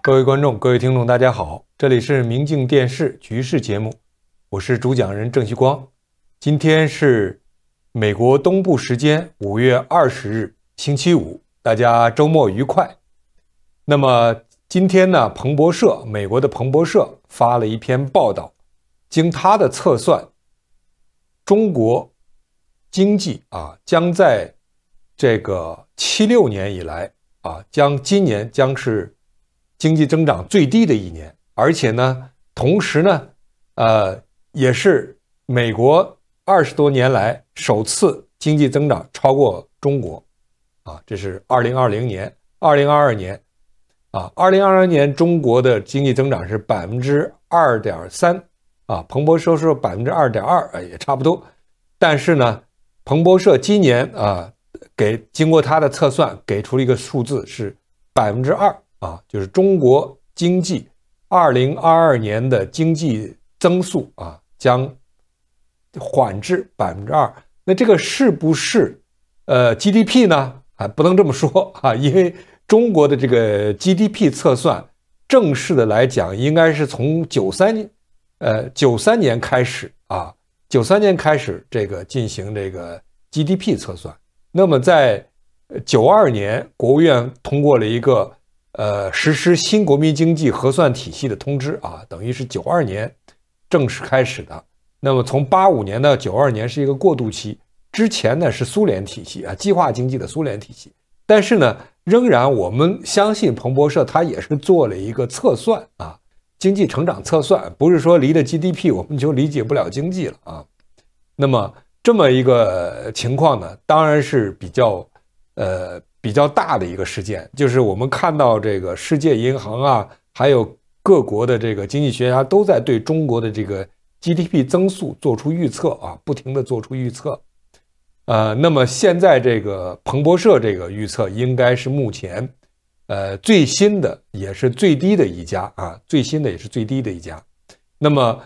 各位观众，各位听众，大家好，这里是《明镜电视局势》节目，我是主讲人郑旭光。今天是美国东部时间五月二十日，星期五，大家周末愉快。那么今天呢，彭博社，美国的彭博社发了一篇报道，经他的测算，中国经济啊，将在这个七六年以来啊，将今年将是。经济增长最低的一年，而且呢，同时呢，呃，也是美国二十多年来首次经济增长超过中国，啊，这是二零二零年、二零二二年，啊，二零二二年中国的经济增长是百分之二点三，啊，彭博社说百分之二点二，也差不多，但是呢，彭博社今年啊，给经过他的测算给出了一个数字是百分之二。啊，就是中国经济，二零二二年的经济增速啊将缓至百分之二。那这个是不是呃 GDP 呢？还不能这么说啊，因为中国的这个 GDP 测算，正式的来讲，应该是从九三呃九三年开始啊，九三年开始这个进行这个 GDP 测算。那么在九二年，国务院通过了一个。呃，实施新国民经济核算体系的通知啊，等于是九二年正式开始的。那么从八五年到九二年是一个过渡期，之前呢是苏联体系啊，计划经济的苏联体系。但是呢，仍然我们相信彭博社它也是做了一个测算啊，经济成长测算，不是说离了 GDP 我们就理解不了经济了啊。那么这么一个情况呢，当然是比较呃。比较大的一个事件，就是我们看到这个世界银行啊，还有各国的这个经济学家都在对中国的这个 GDP 增速做出预测啊，不停的做出预测。呃，那么现在这个彭博社这个预测应该是目前呃最新的，也是最低的一家啊，最新的也是最低的一家。那么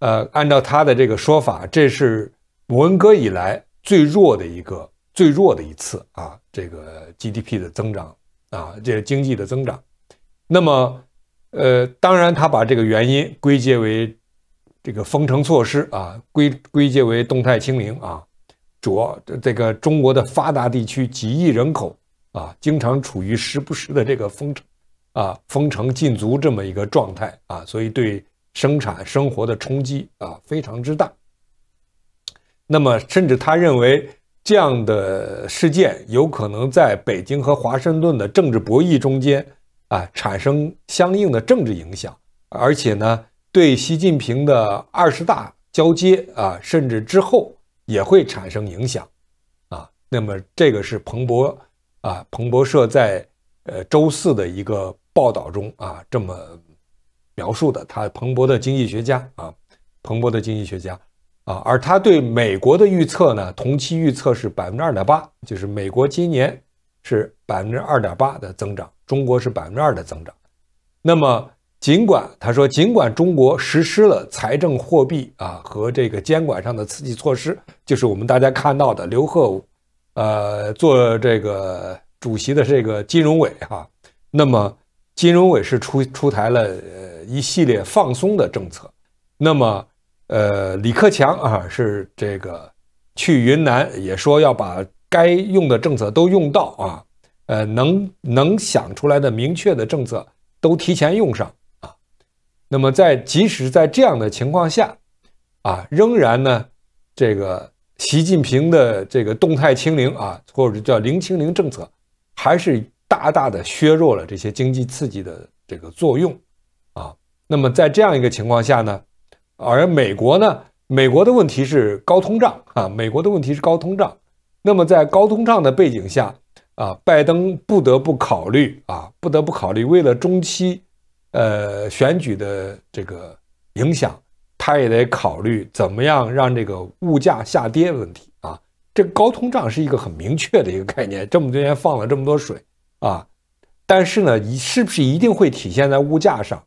呃，按照他的这个说法，这是文革以来最弱的一个。最弱的一次啊，这个 GDP 的增长啊，这经济的增长。那么，呃，当然他把这个原因归结为这个封城措施啊，归归结为动态清零啊，主要这个中国的发达地区几亿人口啊，经常处于时不时的这个封城啊、封城禁足这么一个状态啊，所以对生产生活的冲击啊非常之大。那么，甚至他认为。这样的事件有可能在北京和华盛顿的政治博弈中间啊产生相应的政治影响，而且呢，对习近平的二十大交接啊，甚至之后也会产生影响啊。那么这个是彭博啊，彭博社在呃周四的一个报道中啊这么描述的，他彭博的经济学家啊，彭博的经济学家。啊，而他对美国的预测呢，同期预测是百分之二点八，就是美国今年是百分之二点八的增长，中国是百分之二的增长。那么，尽管他说，尽管中国实施了财政、货币啊和这个监管上的刺激措施，就是我们大家看到的刘鹤，呃，做这个主席的这个金融委哈，那么金融委是出出台了呃一系列放松的政策，那么。呃，李克强啊，是这个去云南也说要把该用的政策都用到啊，呃，能能想出来的明确的政策都提前用上啊。那么，在即使在这样的情况下，啊，仍然呢，这个习近平的这个动态清零啊，或者叫零清零政策，还是大大的削弱了这些经济刺激的这个作用啊。那么，在这样一个情况下呢？而美国呢？美国的问题是高通胀啊！美国的问题是高通胀。那么在高通胀的背景下啊，拜登不得不考虑啊，不得不考虑为了中期，呃，选举的这个影响，他也得考虑怎么样让这个物价下跌问题啊。这高通胀是一个很明确的一个概念，这么多年放了这么多水啊，但是呢，一是不是一定会体现在物价上？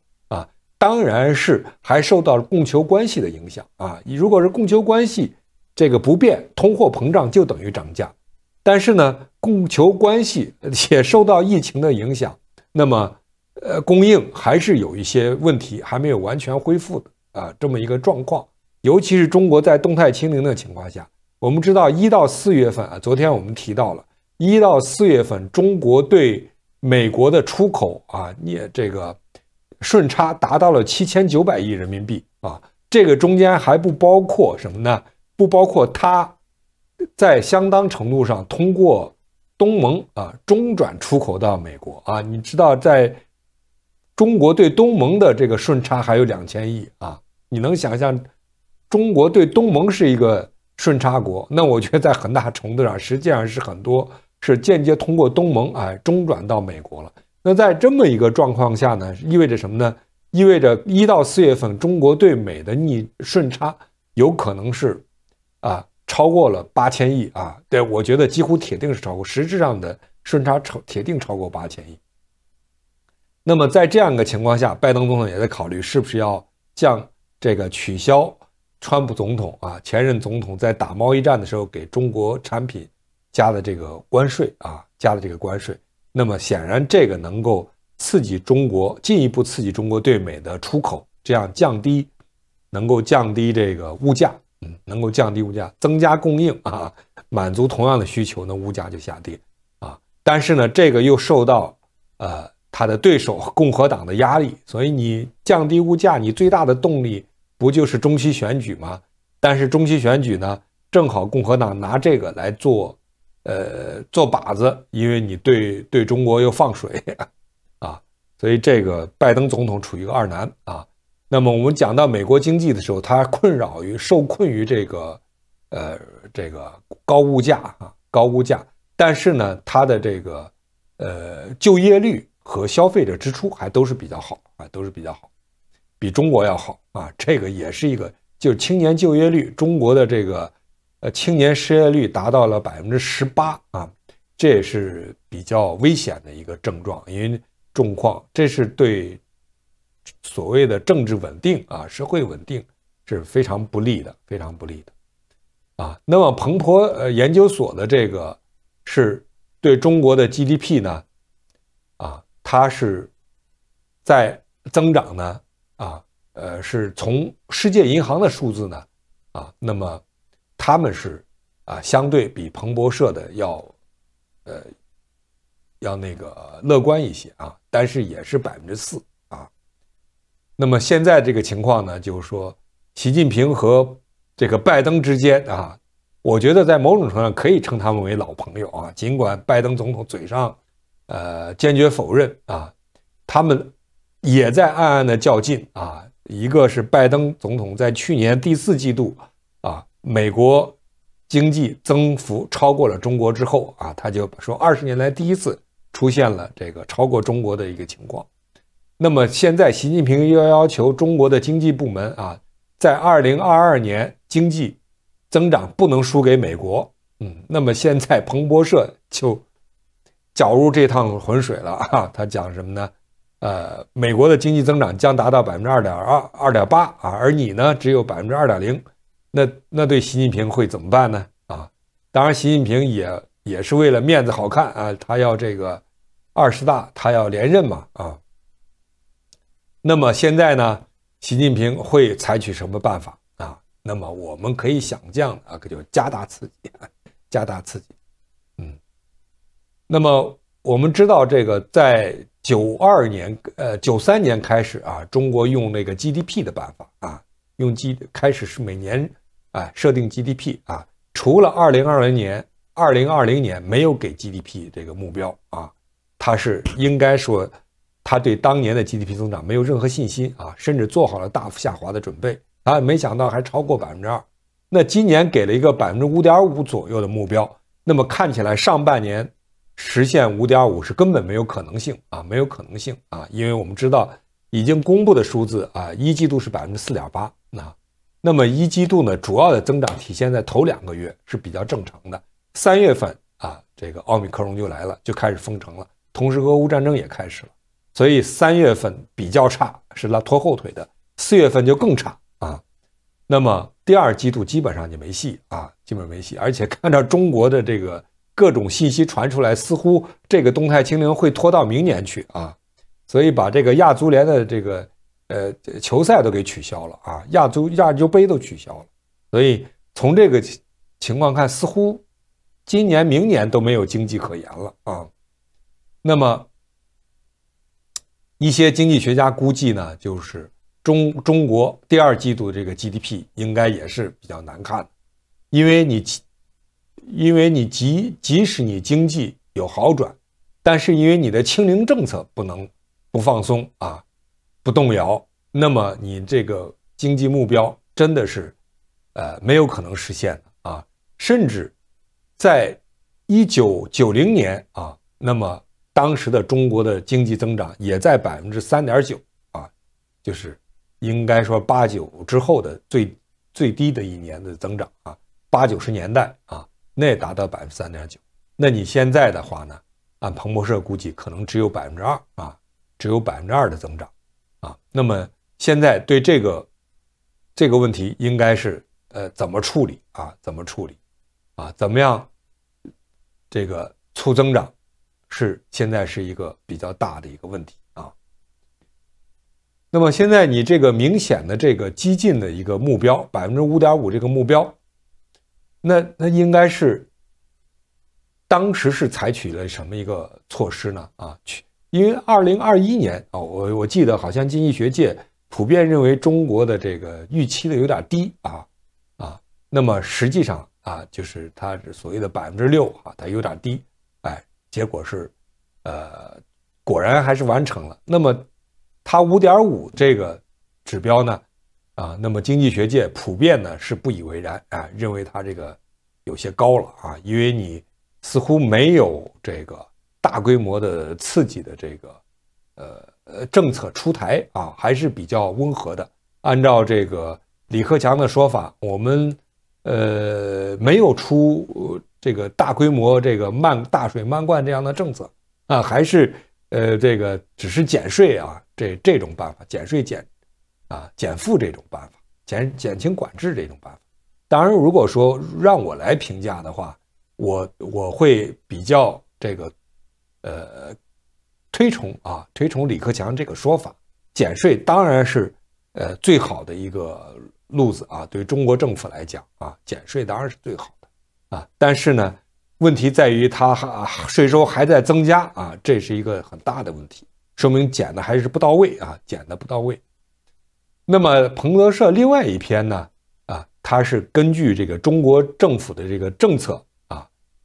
当然是还受到供求关系的影响啊！如果是供求关系这个不变，通货膨胀就等于涨价。但是呢，供求关系也受到疫情的影响，那么呃，供应还是有一些问题，还没有完全恢复的啊，这么一个状况。尤其是中国在动态清零的情况下，我们知道一到四月份啊，昨天我们提到了一到四月份中国对美国的出口啊，也这个。顺差达到了七千九百亿人民币啊！这个中间还不包括什么呢？不包括它在相当程度上通过东盟啊中转出口到美国啊！你知道，在中国对东盟的这个顺差还有两千亿啊！你能想象中国对东盟是一个顺差国？那我觉得在很大程度上，实际上是很多是间接通过东盟哎中转到美国了。那在这么一个状况下呢，意味着什么呢？意味着一到四月份，中国对美的逆顺差有可能是，啊，超过了八千亿啊！对，我觉得几乎铁定是超过，实质上的顺差超铁定超过八千亿。那么在这样一个情况下，拜登总统也在考虑是不是要降这个取消川普总统啊，前任总统在打贸易战的时候给中国产品加的这个关税啊，加的这个关税。那么显然，这个能够刺激中国，进一步刺激中国对美的出口，这样降低，能够降低这个物价，嗯，能够降低物价，增加供应啊，满足同样的需求，那物价就下跌啊。但是呢，这个又受到，呃，他的对手共和党的压力，所以你降低物价，你最大的动力不就是中期选举吗？但是中期选举呢，正好共和党拿这个来做。呃，做靶子，因为你对对中国又放水，啊，所以这个拜登总统处于一个二难啊。那么我们讲到美国经济的时候，他困扰于受困于这个，呃，这个高物价啊，高物价。但是呢，他的这个，呃，就业率和消费者支出还都是比较好啊，都是比较好，比中国要好啊。这个也是一个，就青年就业率，中国的这个。呃，青年失业率达到了百分之十八啊，这也是比较危险的一个症状，因为重况，这是对所谓的政治稳定啊、社会稳定是非常不利的，非常不利的啊。那么彭博呃研究所的这个是对中国的 GDP 呢啊，它是在增长呢啊，呃，是从世界银行的数字呢啊，那么。他们是啊，相对比彭博社的要，呃，要那个乐观一些啊，但是也是百分之四啊。那么现在这个情况呢，就是说，习近平和这个拜登之间啊，我觉得在某种程度上可以称他们为老朋友啊，尽管拜登总统嘴上呃坚决否认啊，他们也在暗暗的较劲啊。一个是拜登总统在去年第四季度。美国经济增幅超过了中国之后啊，他就说二十年来第一次出现了这个超过中国的一个情况。那么现在习近平又要求中国的经济部门啊，在二零二二年经济增长不能输给美国。嗯，那么现在彭博社就搅入这趟浑水了啊，他讲什么呢？呃，美国的经济增长将达到百分之二点二二点八啊，而你呢只有百分之二点零。那那对习近平会怎么办呢？啊，当然，习近平也也是为了面子好看啊，他要这个二十大他要连任嘛啊。那么现在呢，习近平会采取什么办法啊？那么我们可以想象啊，可就加大刺激，加大刺激。嗯，那么我们知道这个在九二年呃九三年开始啊，中国用那个 GDP 的办法啊，用 G 开始是每年。哎，设定 GDP 啊，除了二零二零年、二零二零年没有给 GDP 这个目标啊，他是应该说，他对当年的 GDP 增长没有任何信心啊，甚至做好了大幅下滑的准备啊，没想到还超过百分之二。那今年给了一个百分之五点五左右的目标，那么看起来上半年实现五点五是根本没有可能性啊，没有可能性啊，因为我们知道已经公布的数字啊，一季度是百分之四点八那。那么一季度呢，主要的增长体现在头两个月是比较正常的。三月份啊，这个奥密克戎就来了，就开始封城了。同时，俄乌战争也开始了，所以三月份比较差，是拉拖后腿的。四月份就更差啊。那么第二季度基本上就没戏啊，基本没戏。而且看着中国的这个各种信息传出来，似乎这个动态清零会拖到明年去啊。所以把这个亚足联的这个。呃，球赛都给取消了啊，亚洲亚洲杯都取消了，所以从这个情况看，似乎今年、明年都没有经济可言了啊。那么一些经济学家估计呢，就是中中国第二季度这个 GDP 应该也是比较难看的，因为你，因为你即即使你经济有好转，但是因为你的清零政策不能不放松啊。不动摇，那么你这个经济目标真的是，呃，没有可能实现的啊！甚至在一九九零年啊，那么当时的中国的经济增长也在百分之三点九啊，就是应该说八九之后的最最低的一年的增长啊，八九十年代啊，那达到百分之三点九。那你现在的话呢，按彭博社估计，可能只有百分之二啊，只有百分之二的增长。那么现在对这个这个问题应该是呃怎么处理啊？怎么处理啊？怎么样？这个促增长是现在是一个比较大的一个问题啊。那么现在你这个明显的这个激进的一个目标百分之五点五这个目标，那那应该是当时是采取了什么一个措施呢？啊，去。因为二零二一年啊，我我记得好像经济学界普遍认为中国的这个预期的有点低啊啊，那么实际上啊，就是它所谓的百分之六啊，它有点低，哎，结果是，呃，果然还是完成了。那么，它五点五这个指标呢，啊，那么经济学界普遍呢是不以为然啊，认为它这个有些高了啊，因为你似乎没有这个。大规模的刺激的这个，呃呃政策出台啊，还是比较温和的。按照这个李克强的说法，我们呃没有出这个大规模这个漫大水漫灌这样的政策啊，还是呃这个只是减税啊，这这种办法，减税减啊减负这种办法，减减轻管制这种办法。当然，如果说让我来评价的话，我我会比较这个。呃，推崇啊，推崇李克强这个说法，减税当然是呃最好的一个路子啊，对中国政府来讲啊，减税当然是最好的啊。但是呢，问题在于他税收还在增加啊，这是一个很大的问题，说明减的还是不到位啊，减的不到位。那么彭德社另外一篇呢，啊，他是根据这个中国政府的这个政策。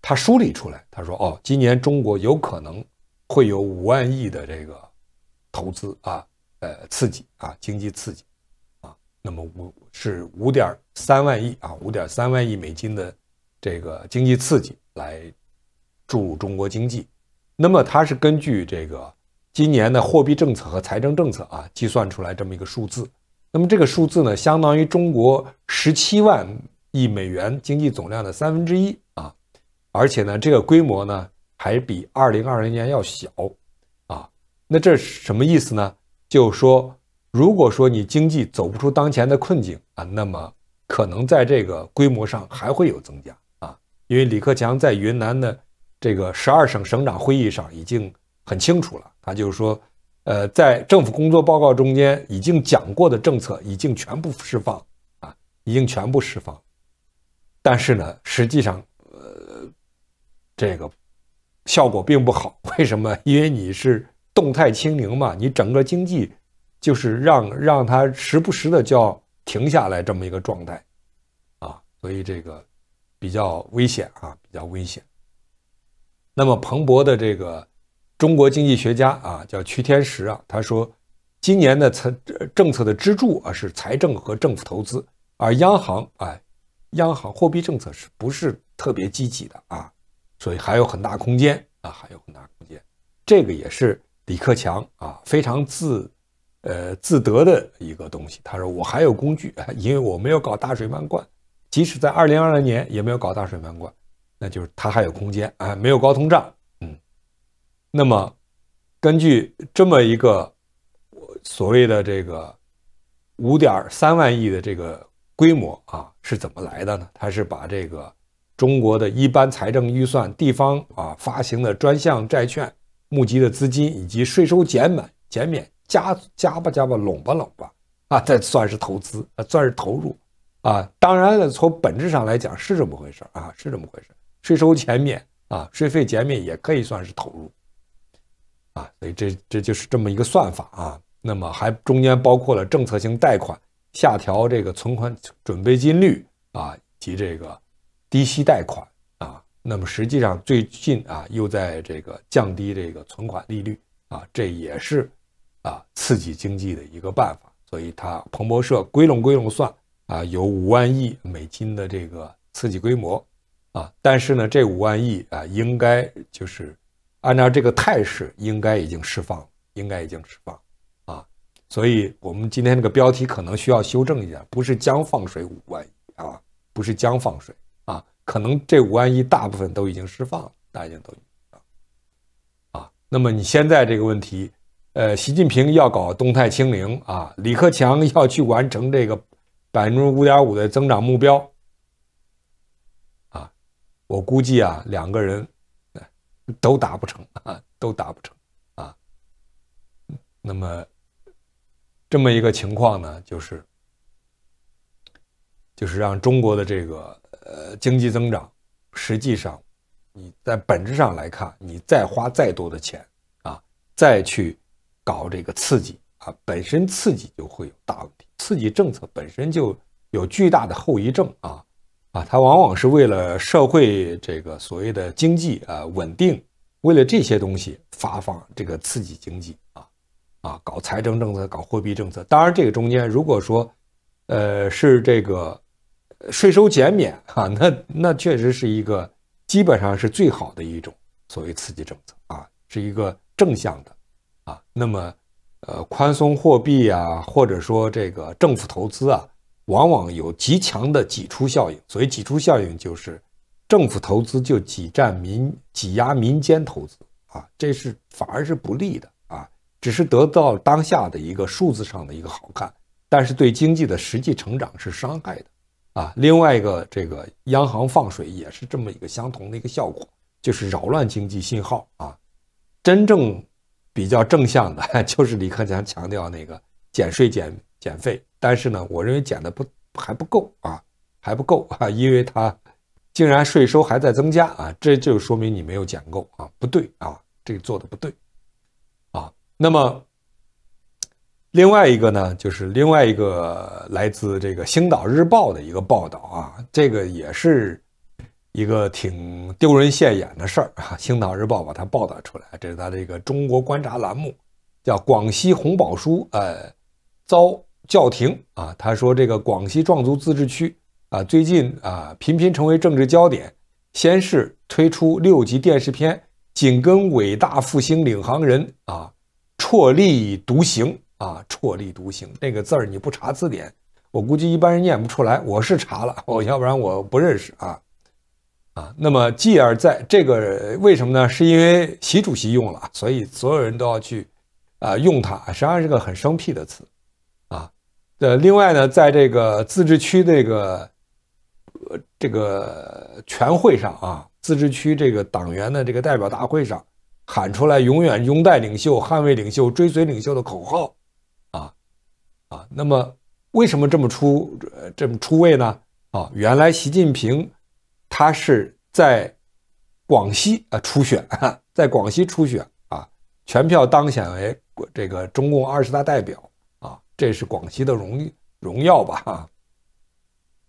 他梳理出来，他说：“哦，今年中国有可能会有五万亿的这个投资啊，呃，刺激啊，经济刺激啊。那么五是五点三万亿啊，五点三万亿美金的这个经济刺激来注入中国经济。那么它是根据这个今年的货币政策和财政政策啊计算出来这么一个数字。那么这个数字呢，相当于中国十七万亿美元经济总量的三分之一。”而且呢，这个规模呢还比二零二零年要小，啊，那这是什么意思呢？就是说如果说你经济走不出当前的困境啊，那么可能在这个规模上还会有增加啊，因为李克强在云南的这个十二省省长会议上已经很清楚了，他就是说，呃，在政府工作报告中间已经讲过的政策已经全部释放啊，已经全部释放，但是呢，实际上。这个效果并不好，为什么？因为你是动态清零嘛，你整个经济就是让让它时不时的就要停下来这么一个状态啊，所以这个比较危险啊，比较危险。那么，彭博的这个中国经济学家啊，叫曲天石啊，他说，今年的财政策的支柱啊是财政和政府投资，而央行啊，央行货币政策是不是特别积极的啊？所以还有很大空间啊，还有很大空间，这个也是李克强啊非常自，呃自得的一个东西。他说我还有工具，因为我没有搞大水漫灌，即使在二零二二年也没有搞大水漫灌，那就是他还有空间啊，没有高通胀。嗯，那么根据这么一个所谓的这个五点三万亿的这个规模啊是怎么来的呢？他是把这个。中国的一般财政预算、地方啊发行的专项债券募集的资金，以及税收减免、减免加加吧加吧拢吧拢吧 啊，这算是投资啊，算是投入啊。当然了，从本质上来讲是这么回事啊，是这么回事。税收减免啊，税费减免也可以算是投入啊，所以这这就是这么一个算法啊。那么还中间包括了政策性贷款、下调这个存款准备金率啊，及这个。低息贷款啊，那么实际上最近啊又在这个降低这个存款利率啊，这也是啊刺激经济的一个办法。所以它彭博社归拢归拢算啊，有五万亿美金的这个刺激规模啊，但是呢这五万亿啊应该就是按照这个态势应该已经释放，应该已经释放啊，所以我们今天这个标题可能需要修正一下，不是将放水五万亿啊，不是将放水。可能这五万亿大部分都已经释放了，大已经都啊啊。那么你现在这个问题，呃，习近平要搞动态清零啊，李克强要去完成这个百分之五点五的增长目标啊，我估计啊，两个人都达不成，啊，都达不成啊。那么这么一个情况呢，就是就是让中国的这个。呃，经济增长，实际上，你在本质上来看，你再花再多的钱啊，再去搞这个刺激啊，本身刺激就会有大问题，刺激政策本身就有巨大的后遗症啊，啊，它往往是为了社会这个所谓的经济啊稳定，为了这些东西发放这个刺激经济啊，啊，搞财政政策，搞货币政策，当然这个中间如果说，呃，是这个。税收减免啊，那那确实是一个，基本上是最好的一种所谓刺激政策啊，是一个正向的啊。那么，呃，宽松货币啊，或者说这个政府投资啊，往往有极强的挤出效应。所谓挤出效应就是，政府投资就挤占民挤压民间投资啊，这是反而是不利的啊。只是得到当下的一个数字上的一个好看，但是对经济的实际成长是伤害的。啊，另外一个这个央行放水也是这么一个相同的一个效果，就是扰乱经济信号啊。真正比较正向的，就是李克强强调那个减税减减费，但是呢，我认为减的不还不够啊，还不够啊，因为他竟然税收还在增加啊，这就说明你没有减够啊，不对啊，这个做的不对啊。那么。另外一个呢，就是另外一个来自这个《星岛日报》的一个报道啊，这个也是一个挺丢人现眼的事儿啊，《星岛日报》把它报道出来，这是它这个《中国观察》栏目，叫《广西红宝书》呃遭叫停啊。他说这个广西壮族自治区啊，最近啊频频成为政治焦点，先是推出六集电视片《紧跟伟大复兴领航人》啊，卓立独行。啊，卓立独行那个字儿，你不查字典，我估计一般人念不出来。我是查了，我要不然我不认识啊，啊。那么继而在这个为什么呢？是因为习主席用了，所以所有人都要去啊用它。实际上是个很生僻的词，啊。呃，另外呢，在这个自治区这个这个全会上啊，自治区这个党员的这个代表大会上，喊出来“永远拥戴领袖、捍卫领袖、追随领袖”的口号。啊，那么为什么这么出这么出位呢？啊，原来习近平，他是在广西啊初选，在广西初选啊，全票当选为这个中共二十大代表啊，这是广西的荣誉荣耀吧？哈，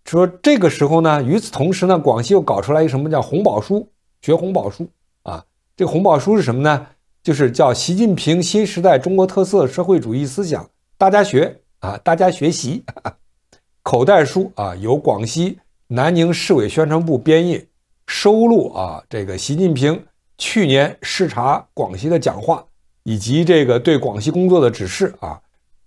说这个时候呢，与此同时呢，广西又搞出来一个什么叫红宝书，学红宝书啊，这个红宝书是什么呢？就是叫习近平新时代中国特色社会主义思想大家学。啊，大家学习 口袋书啊，由广西南宁市委宣传部编印，收录啊这个习近平去年视察广西的讲话以及这个对广西工作的指示啊。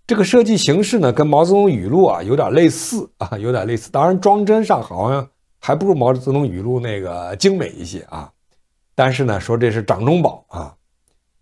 这个设计形式呢，跟毛泽东语录啊有点类似啊，有点类似。当然装帧上好像还不如毛泽东语录那个精美一些啊。但是呢，说这是掌中宝啊，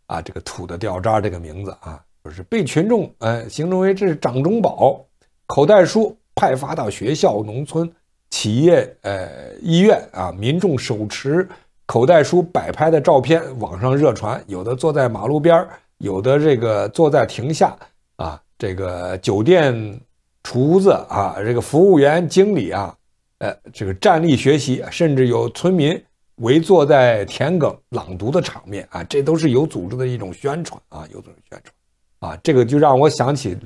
啊这个土的掉渣这个名字啊。就是被群众，呃，形容为这是掌中宝、口袋书，派发到学校、农村、企业、呃、医院啊，民众手持口袋书摆拍的照片网上热传，有的坐在马路边儿，有的这个坐在亭下啊，这个酒店厨子啊，这个服务员、经理啊，呃，这个站立学习，甚至有村民围坐在田埂朗读的场面啊，这都是有组织的一种宣传啊，有组织宣传。啊，这个就让我想起，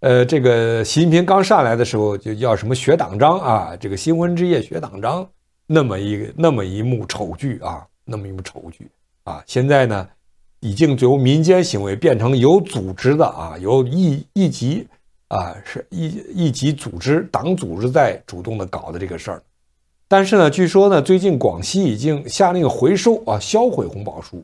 呃，这个习近平刚上来的时候就叫什么学党章啊，这个新婚之夜学党章，那么一个那么一幕丑剧啊，那么一幕丑剧啊，现在呢，已经由民间行为变成有组织的啊，由一一级啊是一一级组织党组织在主动的搞的这个事儿，但是呢，据说呢，最近广西已经下令回收啊，销毁红宝书，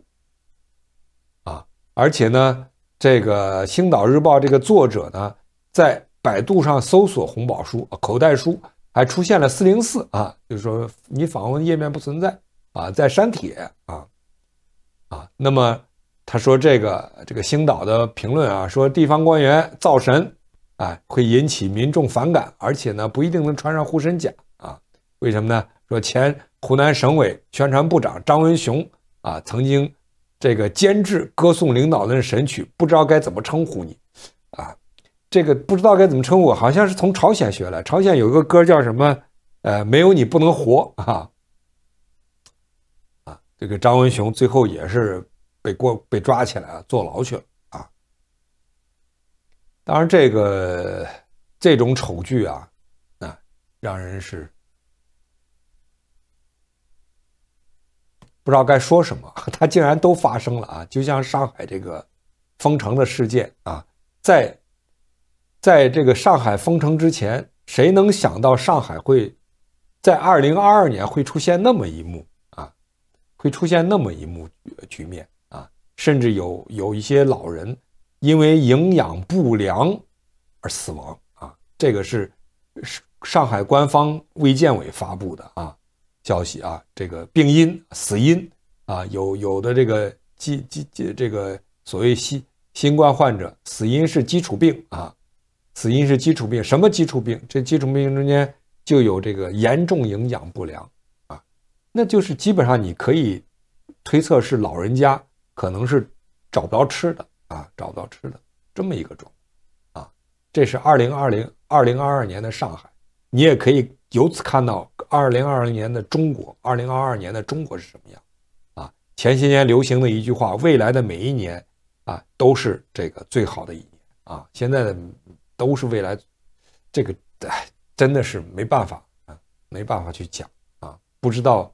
啊，而且呢。这个《星岛日报》这个作者呢，在百度上搜索“红宝书”口袋书，还出现了404啊，就是说你访问页面不存在啊，在删帖啊，啊，那么他说这个这个星岛的评论啊，说地方官员造神，哎会引起民众反感，而且呢不一定能穿上护身甲啊，为什么呢？说前湖南省委宣传部长张文雄啊曾经。这个监制歌颂领导的神曲，不知道该怎么称呼你，啊，这个不知道该怎么称呼，好像是从朝鲜学来。朝鲜有一个歌叫什么？呃，没有你不能活啊！啊，这个张文雄最后也是被过被抓起来啊，坐牢去了啊。当然，这个这种丑剧啊，啊，让人是。不知道该说什么，它竟然都发生了啊！就像上海这个封城的事件啊，在在这个上海封城之前，谁能想到上海会在二零二二年会出现那么一幕啊？会出现那么一幕局面啊？甚至有有一些老人因为营养不良而死亡啊！这个是上海官方卫健委发布的啊。消息啊，这个病因死因啊，有有的这个基基基这个所谓新新冠患者死因是基础病啊，死因是基础病，什么基础病？这基础病中间就有这个严重营养不良啊，那就是基本上你可以推测是老人家可能是找不到吃的啊，找不到吃的这么一个状啊，这是二零二零二零二二年的上海，你也可以由此看到。二零二二年的中国，二零二二年的中国是什么样？啊，前些年流行的一句话：“未来的每一年，啊，都是这个最好的一年。”啊，现在的都是未来，这个真的是没办法啊，没办法去讲啊。不知道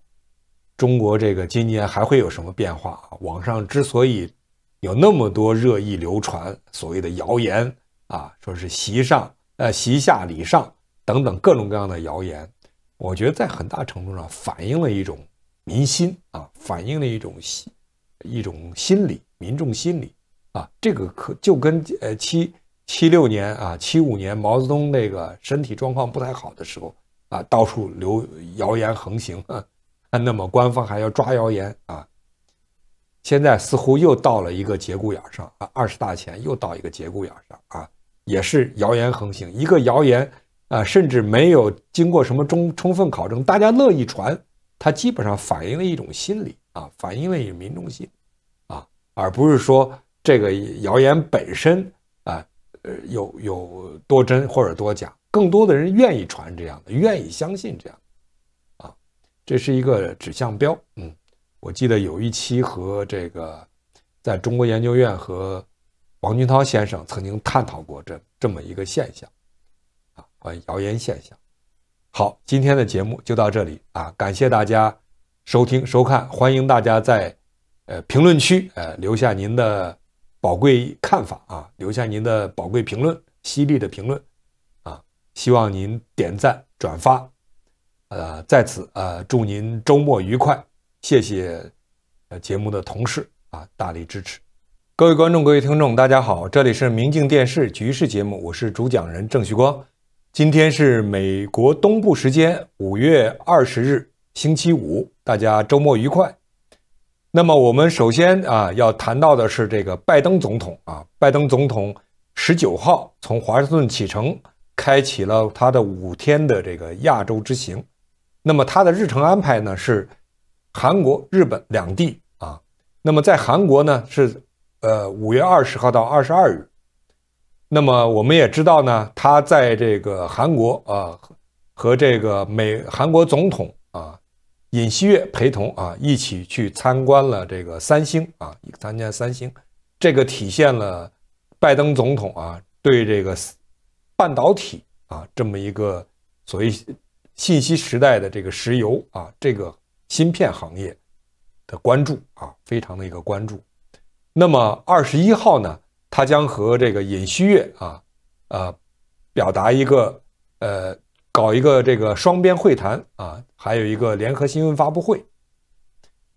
中国这个今年还会有什么变化？网上之所以有那么多热议流传，所谓的谣言啊，说是席上、呃席下、礼上等等各种各样的谣言。我觉得在很大程度上反映了一种民心啊，反映了一种心，一种心理，民众心理啊。这个可就跟呃七七六年啊，七五年毛泽东那个身体状况不太好的时候啊，到处流谣言横行，啊，那么官方还要抓谣言啊。现在似乎又到了一个节骨眼上啊，二十大前又到一个节骨眼上啊，也是谣言横行，一个谣言。啊，甚至没有经过什么充充分考证，大家乐意传，它基本上反映了一种心理啊，反映了民众心，啊，而不是说这个谣言本身啊，呃，有有多真或者多假，更多的人愿意传这样的，愿意相信这样啊，这是一个指向标。嗯，我记得有一期和这个，在中国研究院和王俊涛先生曾经探讨过这这么一个现象。和谣言现象。好，今天的节目就到这里啊！感谢大家收听收看，欢迎大家在呃评论区呃留下您的宝贵看法啊，留下您的宝贵评论，犀利的评论啊！希望您点赞转发。呃，在此呃祝您周末愉快，谢谢呃节目的同事啊大力支持。各位观众、各位听众，大家好，这里是《明镜电视局势》节目，我是主讲人郑旭光。今天是美国东部时间五月二十日，星期五，大家周末愉快。那么我们首先啊要谈到的是这个拜登总统啊，拜登总统十九号从华盛顿启程，开启了他的五天的这个亚洲之行。那么他的日程安排呢是韩国、日本两地啊。那么在韩国呢是呃五月二十号到二十二日。那么我们也知道呢，他在这个韩国啊，和这个美韩国总统啊尹锡悦陪同啊一起去参观了这个三星啊，参加三星，这个体现了拜登总统啊对这个半导体啊这么一个所谓信息时代的这个石油啊这个芯片行业的关注啊，非常的一个关注。那么二十一号呢？他将和这个尹锡悦啊呃表达一个呃搞一个这个双边会谈啊，还有一个联合新闻发布会。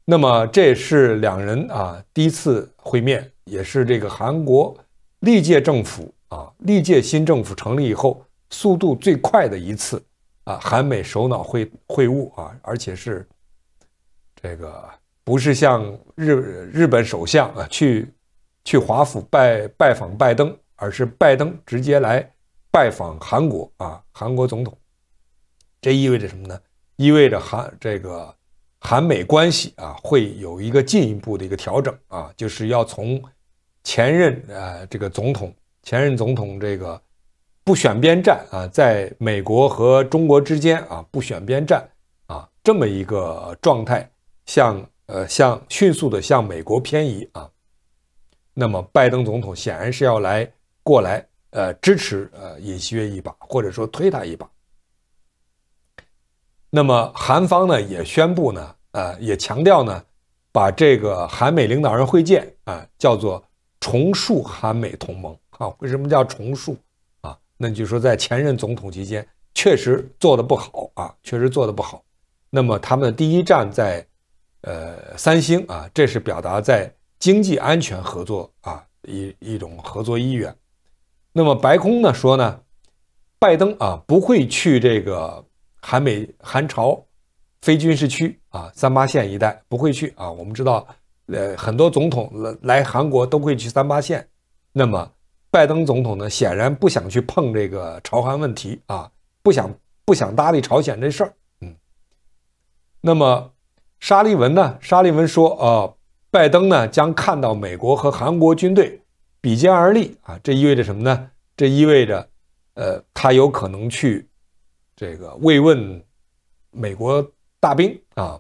那么这是两人啊第一次会面，也是这个韩国历届政府啊历届新政府成立以后速度最快的一次啊韩美首脑会会晤啊，而且是这个不是像日日本首相啊去。去华府拜拜访拜登，而是拜登直接来拜访韩国啊，韩国总统，这意味着什么呢？意味着韩这个韩美关系啊，会有一个进一步的一个调整啊，就是要从前任呃这个总统，前任总统这个不选边站啊，在美国和中国之间啊不选边站啊这么一个状态，向呃向迅速的向美国偏移啊。那么，拜登总统显然是要来过来，呃，支持呃尹锡悦一把，或者说推他一把。那么，韩方呢也宣布呢，呃，也强调呢，把这个韩美领导人会见啊叫做重塑韩美同盟啊。为什么叫重塑啊？那就说在前任总统期间确实做的不好啊，确实做的不好。那么，他们的第一站在，呃，三星啊，这是表达在。经济安全合作啊，一一种合作意愿。那么白宫呢说呢，拜登啊不会去这个韩美韩朝非军事区啊三八线一带不会去啊。我们知道，呃，很多总统来韩国都会去三八线。那么拜登总统呢，显然不想去碰这个朝韩问题啊，不想不想搭理朝鲜这事儿。嗯。那么沙利文呢，沙利文说啊。拜登呢将看到美国和韩国军队比肩而立啊，这意味着什么呢？这意味着，呃，他有可能去这个慰问美国大兵啊。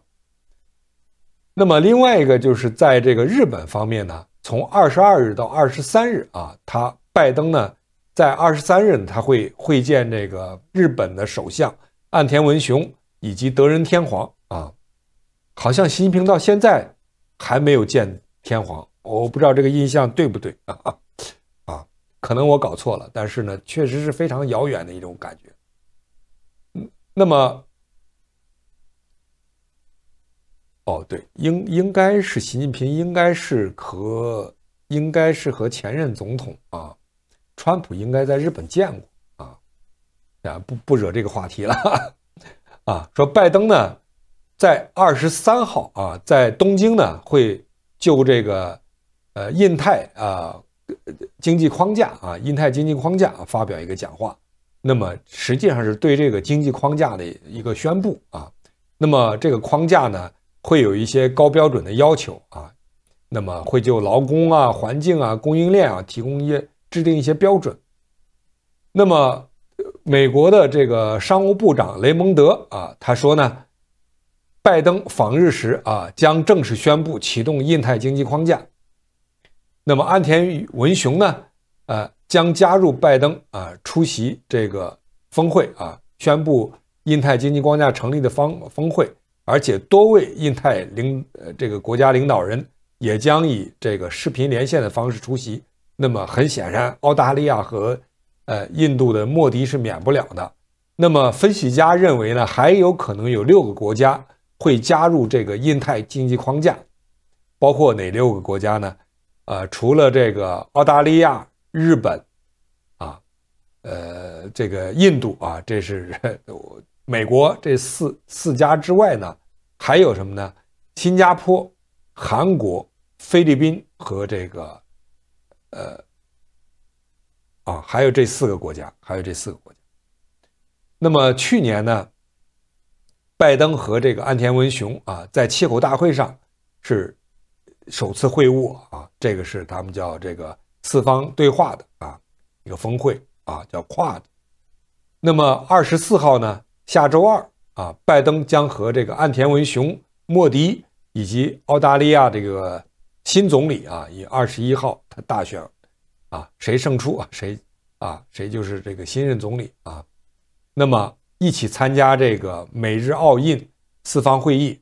那么另外一个就是在这个日本方面呢，从二十二日到二十三日啊，他拜登呢在二十三日他会会见这个日本的首相岸田文雄以及德仁天皇啊，好像习近平到现在。还没有见天皇，我不知道这个印象对不对，啊，可能我搞错了，但是呢，确实是非常遥远的一种感觉。那么，哦，对，应应该是习近平，应该是和应该是和前任总统啊，川普应该在日本见过啊，啊，不不惹这个话题了，啊，说拜登呢？在二十三号啊，在东京呢会就这个，呃，印太啊经济框架啊，印太经济框架发表一个讲话。那么实际上是对这个经济框架的一个宣布啊。那么这个框架呢会有一些高标准的要求啊。那么会就劳工啊、环境啊、供应链啊提供一些制定一些标准。那么美国的这个商务部长雷蒙德啊，他说呢。拜登访日时啊，将正式宣布启动印太经济框架。那么安田文雄呢？呃，将加入拜登啊，出席这个峰会啊，宣布印太经济框架成立的方峰会。而且多位印太领呃这个国家领导人也将以这个视频连线的方式出席。那么很显然，澳大利亚和呃印度的莫迪是免不了的。那么分析家认为呢，还有可能有六个国家。会加入这个印太经济框架，包括哪六个国家呢？呃，除了这个澳大利亚、日本，啊，呃，这个印度啊，这是 美国这四四家之外呢，还有什么呢？新加坡、韩国、菲律宾和这个，呃，啊，还有这四个国家，还有这四个国家。那么去年呢？拜登和这个安田文雄啊，在气候大会上是首次会晤啊，这个是他们叫这个四方对话的啊一个峰会啊，叫 QUAD。那么二十四号呢，下周二啊，拜登将和这个安田文雄、莫迪以及澳大利亚这个新总理啊，以二十一号他大选啊，谁胜出啊，谁啊，谁就是这个新任总理啊。那么。一起参加这个美日澳印四方会议，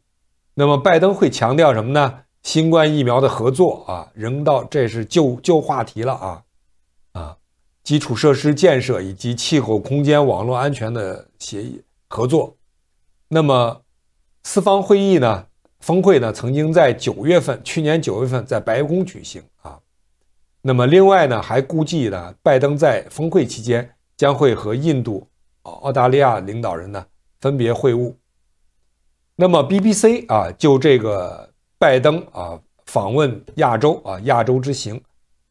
那么拜登会强调什么呢？新冠疫苗的合作啊，人道这是旧旧话题了啊啊，基础设施建设以及气候、空间、网络安全的协议合作。那么四方会议呢，峰会呢，曾经在九月份，去年九月份在白宫举行啊。那么另外呢，还估计呢，拜登在峰会期间将会和印度。澳大利亚领导人呢分别会晤。那么 BBC 啊，就这个拜登啊访问亚洲啊亚洲之行，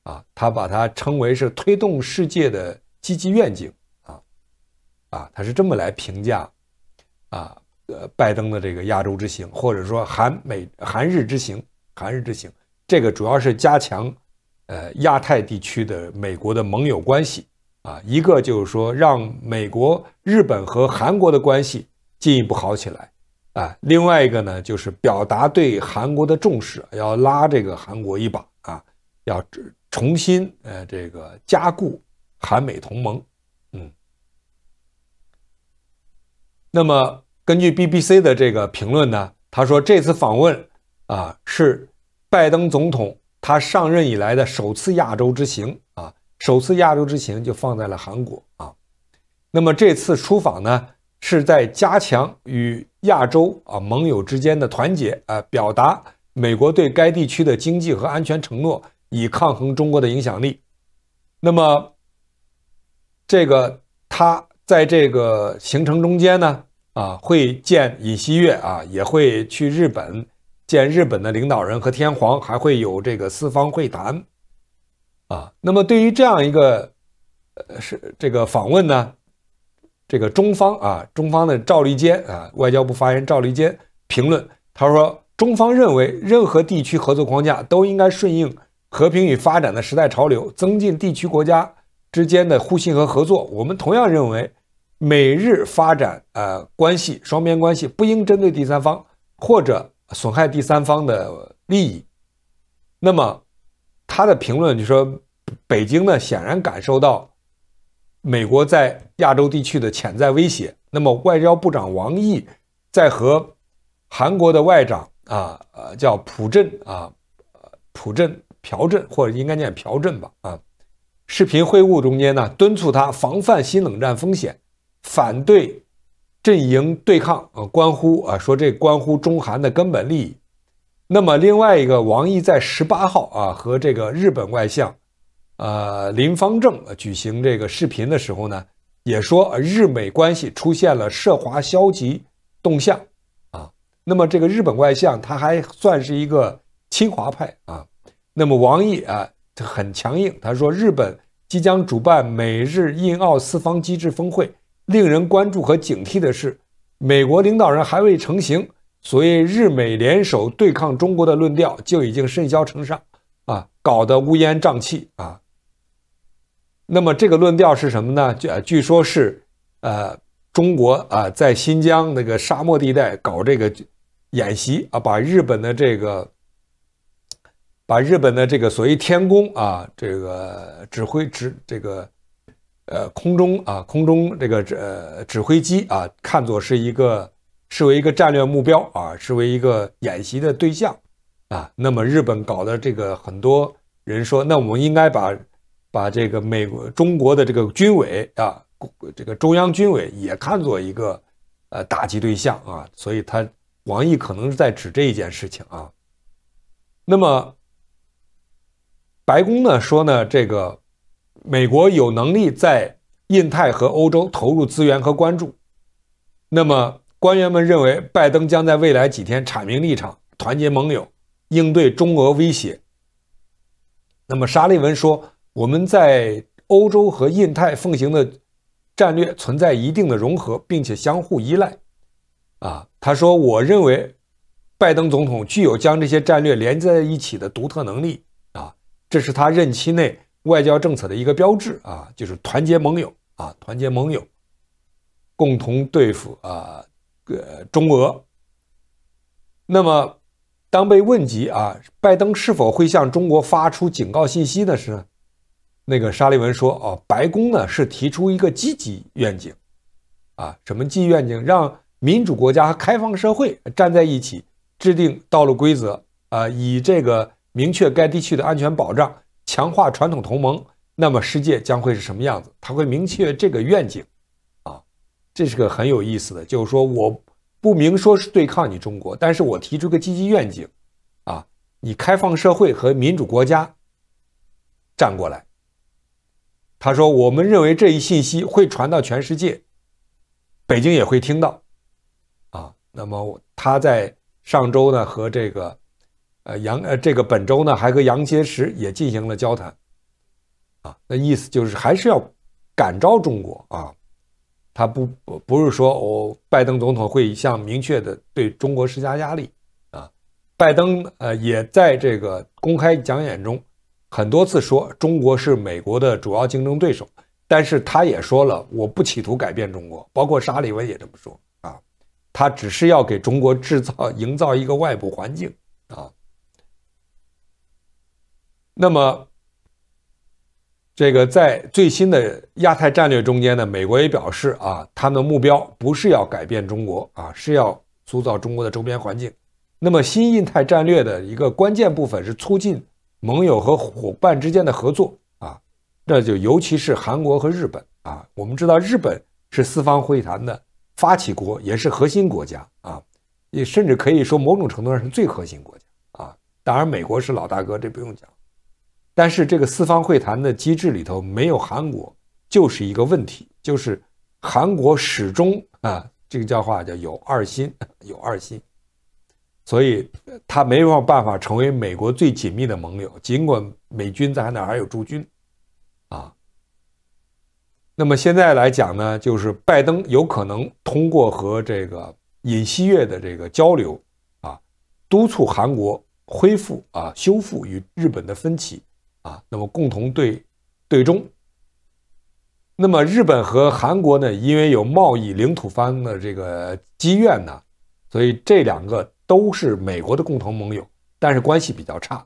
啊，他把它称为是推动世界的积极愿景啊，啊，他是这么来评价啊，呃，拜登的这个亚洲之行，或者说韩美韩日之行，韩日之行，这个主要是加强呃亚太地区的美国的盟友关系。啊，一个就是说让美国、日本和韩国的关系进一步好起来，啊，另外一个呢就是表达对韩国的重视，要拉这个韩国一把啊，要重新呃这个加固韩美同盟，嗯。那么根据 BBC 的这个评论呢，他说这次访问啊是拜登总统他上任以来的首次亚洲之行啊。首次亚洲之行就放在了韩国啊，那么这次出访呢，是在加强与亚洲啊盟友之间的团结啊，表达美国对该地区的经济和安全承诺，以抗衡中国的影响力。那么，这个他在这个行程中间呢，啊会见尹锡悦啊，也会去日本见日本的领导人和天皇，还会有这个四方会谈。啊，那么对于这样一个，呃，是这个访问呢，这个中方啊，中方的赵立坚啊，外交部发言人赵立坚评论，他说，中方认为任何地区合作框架都应该顺应和平与发展的时代潮流，增进地区国家之间的互信和合作。我们同样认为，美日发展呃关系双边关系不应针对第三方或者损害第三方的利益。那么。他的评论就说，北京呢显然感受到，美国在亚洲地区的潜在威胁。那么，外交部长王毅在和韩国的外长啊，呃，叫朴振啊，朴振、朴振或者应该念朴振吧，啊，视频会晤中间呢，敦促他防范新冷战风险，反对阵营对抗，呃，关乎啊，说这关乎中韩的根本利益。那么另外一个王毅在十八号啊和这个日本外相，呃林方正举行这个视频的时候呢，也说日美关系出现了涉华消极动向啊。那么这个日本外相他还算是一个亲华派啊。那么王毅啊很强硬，他说日本即将主办美日印澳四方机制峰会，令人关注和警惕的是，美国领导人还未成型。所谓日美联手对抗中国的论调就已经甚嚣尘上，啊，搞得乌烟瘴气啊。那么这个论调是什么呢？据据说是，呃，中国啊，在新疆那个沙漠地带搞这个演习啊，把日本的这个，把日本的这个所谓天宫啊，这个指挥指这个，呃，空中啊，空中这个指、呃指挥机啊，看作是一个。视为一个战略目标啊，视为一个演习的对象，啊，那么日本搞的这个，很多人说，那我们应该把把这个美国、中国的这个军委啊，这个中央军委也看作一个呃打击对象啊，所以他王毅可能是在指这一件事情啊。那么白宫呢说呢，这个美国有能力在印太和欧洲投入资源和关注，那么。官员们认为，拜登将在未来几天阐明立场，团结盟友，应对中俄威胁。那么，沙利文说：“我们在欧洲和印太奉行的战略存在一定的融合，并且相互依赖。”啊，他说：“我认为，拜登总统具有将这些战略连在一起的独特能力。啊，这是他任期内外交政策的一个标志。啊，就是团结盟友。啊，团结盟友，共同对付。啊。”呃，中俄。那么，当被问及啊，拜登是否会向中国发出警告信息的时，那个沙利文说：“哦，白宫呢是提出一个积极愿景，啊，什么积极愿景？让民主国家和开放社会站在一起，制定道路规则啊，以这个明确该地区的安全保障，强化传统同盟。那么，世界将会是什么样子？他会明确这个愿景。”这是个很有意思的，就是说，我不明说是对抗你中国，但是我提出个积极愿景，啊，你开放社会和民主国家站过来。他说，我们认为这一信息会传到全世界，北京也会听到，啊，那么他在上周呢和这个，呃杨呃这个本周呢还和杨洁篪也进行了交谈，啊，那意思就是还是要感召中国啊。他不不不是说，我拜登总统会向明确的对中国施加压力啊。拜登呃也在这个公开讲演中，很多次说中国是美国的主要竞争对手，但是他也说了，我不企图改变中国。包括沙利文也这么说啊，他只是要给中国制造营造一个外部环境啊。那么。这个在最新的亚太战略中间呢，美国也表示啊，他们的目标不是要改变中国啊，是要塑造中国的周边环境。那么新印太战略的一个关键部分是促进盟友和伙伴之间的合作啊，那就尤其是韩国和日本啊。我们知道日本是四方会谈的发起国，也是核心国家啊，也甚至可以说某种程度上是最核心国家啊。当然，美国是老大哥，这不用讲。但是这个四方会谈的机制里头没有韩国，就是一个问题，就是韩国始终啊，这个叫话叫有二心，有二心，所以他没有办法成为美国最紧密的盟友。尽管美军在那还有驻军，啊。那么现在来讲呢，就是拜登有可能通过和这个尹锡悦的这个交流，啊，督促韩国恢复啊修复与日本的分歧。啊，那么共同对对中。那么日本和韩国呢，因为有贸易、领土方的这个积怨呢，所以这两个都是美国的共同盟友，但是关系比较差。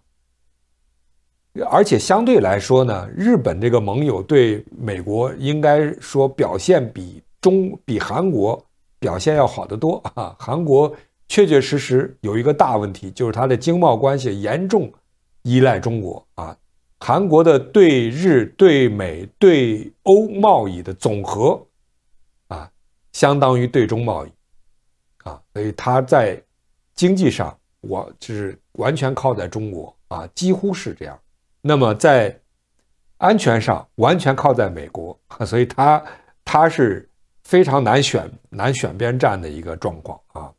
而且相对来说呢，日本这个盟友对美国应该说表现比中比韩国表现要好得多啊。韩国确确实实有一个大问题，就是它的经贸关系严重依赖中国啊。韩国的对日、对美、对欧贸易的总和，啊，相当于对中贸易，啊，所以它在经济上，我就是完全靠在中国，啊，几乎是这样。那么在安全上，完全靠在美国，所以它，它是非常难选、难选边站的一个状况啊。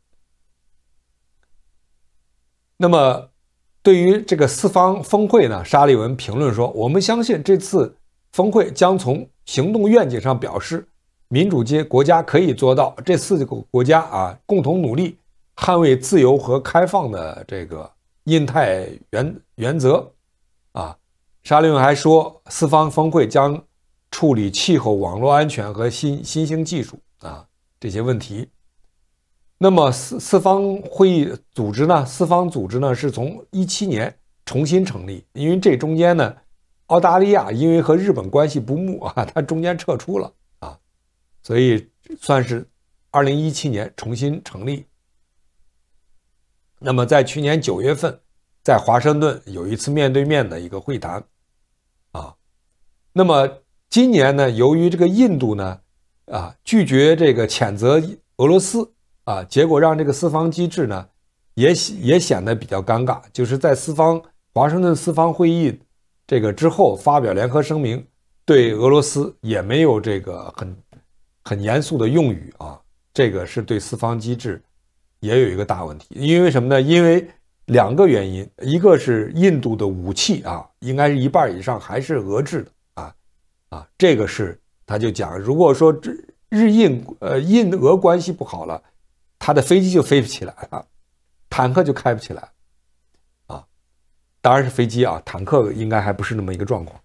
那么。对于这个四方峰会呢，沙利文评论说：“我们相信这次峰会将从行动愿景上表示，民主阶国家可以做到这四个国家啊共同努力，捍卫自由和开放的这个印太原原则啊。”沙利文还说，四方峰会将处理气候、网络安全和新新兴技术啊这些问题。那么四四方会议组织呢？四方组织呢是从一七年重新成立，因为这中间呢，澳大利亚因为和日本关系不睦啊，它中间撤出了啊，所以算是二零一七年重新成立。那么在去年九月份，在华盛顿有一次面对面的一个会谈，啊，那么今年呢，由于这个印度呢，啊拒绝这个谴责俄罗斯。啊，结果让这个四方机制呢，也也显得比较尴尬，就是在四方华盛顿四方会议这个之后发表联合声明，对俄罗斯也没有这个很很严肃的用语啊，这个是对四方机制也有一个大问题，因为什么呢？因为两个原因，一个是印度的武器啊，应该是一半以上还是俄制的啊啊，这个是他就讲，如果说日印呃印俄关系不好了。他的飞机就飞不起来了，坦克就开不起来，啊，当然是飞机啊，坦克应该还不是那么一个状况，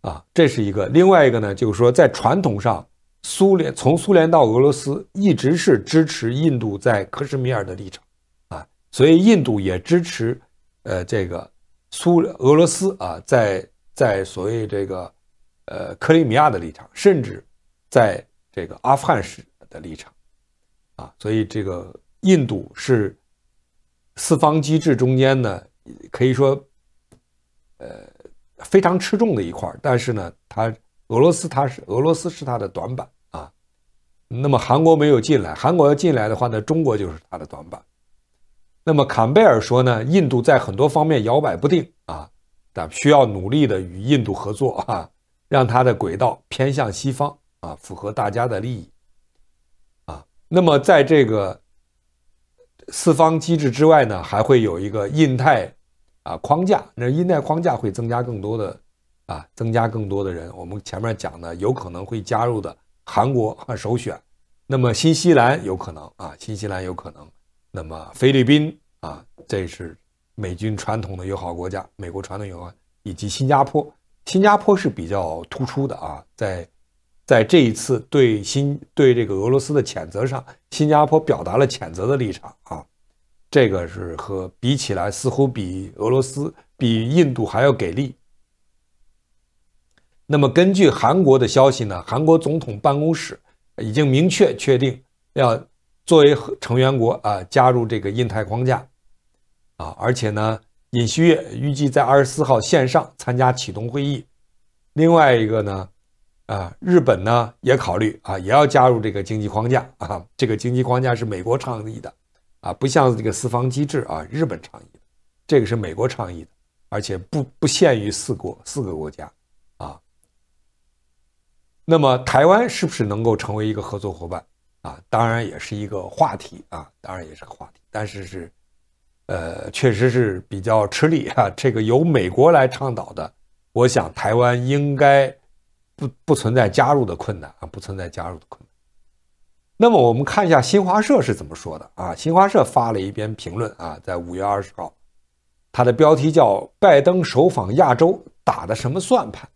啊，这是一个。另外一个呢，就是说在传统上，苏联从苏联到俄罗斯一直是支持印度在克什米尔的立场，啊，所以印度也支持呃这个苏俄罗斯啊在在所谓这个呃克里米亚的立场，甚至在这个阿富汗式的立场。啊，所以这个印度是四方机制中间呢，可以说，呃，非常吃重的一块儿。但是呢，它俄罗斯它是俄罗斯是它的短板啊。那么韩国没有进来，韩国要进来的话呢，中国就是它的短板。那么坎贝尔说呢，印度在很多方面摇摆不定啊，但需要努力的与印度合作啊，让它的轨道偏向西方啊，符合大家的利益。那么，在这个四方机制之外呢，还会有一个印太啊框架。那印太框架会增加更多的啊，增加更多的人。我们前面讲的，有可能会加入的韩国啊，首选。那么新西兰有可能啊，新西兰有可能。那么菲律宾啊，这是美军传统的友好国家，美国传统友好，以及新加坡。新加坡是比较突出的啊，在。在这一次对新对这个俄罗斯的谴责上，新加坡表达了谴责的立场啊，这个是和比起来似乎比俄罗斯、比印度还要给力。那么根据韩国的消息呢，韩国总统办公室已经明确确定要作为成员国啊加入这个印太框架，啊，而且呢，尹锡悦预计在二十四号线上参加启动会议。另外一个呢。啊，日本呢也考虑啊，也要加入这个经济框架啊。这个经济框架是美国倡议的，啊，不像这个四方机制啊，日本倡议的，这个是美国倡议的，而且不不限于四国四个国家啊。那么台湾是不是能够成为一个合作伙伴啊？当然也是一个话题啊，当然也是个话题，但是是，呃，确实是比较吃力啊。这个由美国来倡导的，我想台湾应该。不不存在加入的困难啊，不存在加入的困难。那么我们看一下新华社是怎么说的啊？新华社发了一篇评论啊，在五月二十号，它的标题叫《拜登首访亚洲打的什么算盘》